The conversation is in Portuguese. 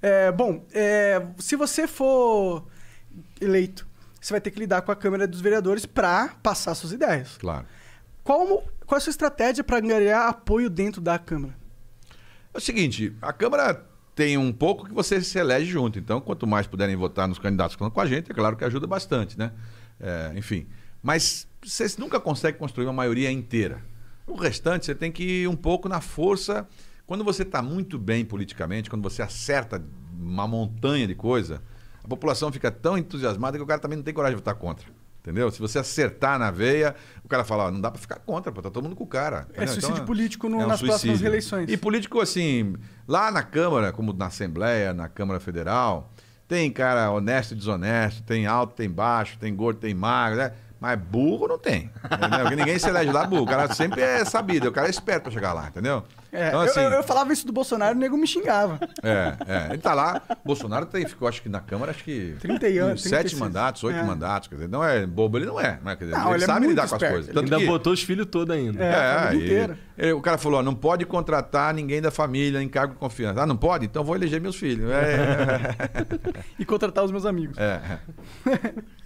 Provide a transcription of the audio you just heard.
É, bom, é, se você for eleito, você vai ter que lidar com a Câmara dos Vereadores para passar suas ideias. Claro. qual é a sua estratégia para ganhar apoio dentro da Câmara? É o seguinte, a Câmara tem um pouco que você se elege junto. Então, quanto mais puderem votar nos candidatos que estão com a gente, é claro que ajuda bastante, né? É, enfim. Mas você nunca consegue construir uma maioria inteira. O restante, você tem que ir um pouco na força quando você está muito bem politicamente, quando você acerta uma montanha de coisa, a população fica tão entusiasmada que o cara também não tem coragem de votar contra. Entendeu? Se você acertar na veia, o cara fala, não dá para ficar contra, pô, tá todo mundo com o cara. É entendeu? suicídio então, político no, é um nas suicídio. próximas eleições. E político, assim, lá na Câmara, como na Assembleia, na Câmara Federal, tem cara honesto e desonesto, tem alto, tem baixo, tem gordo, tem magro, né? Mas burro não tem. Porque ninguém se elege lá burro. O cara sempre é sabido, o cara é esperto pra chegar lá, entendeu? É, então, assim, eu, eu, assim- eu, falava isso do Bolsonaro e o nego me xingava. É, é. Ele tá lá. Bolsonaro tem, tá ficou, acho que na Câmara, acho que. 30 anos. Sete mandatos, oito é. mandatos. Quer dizer, não é bobo, ele não é. Não Quer dizer, não, ele, ele, é sabe lidar esperto. com as coisas. ele ainda que... botou os filhos todos ainda. É, é ele, o cara falou: ó, não pode contratar ninguém da família em cargo de confiança. Ah, não pode? Então vou eleger meus filhos. É, é, e contratar os meus amigos. É.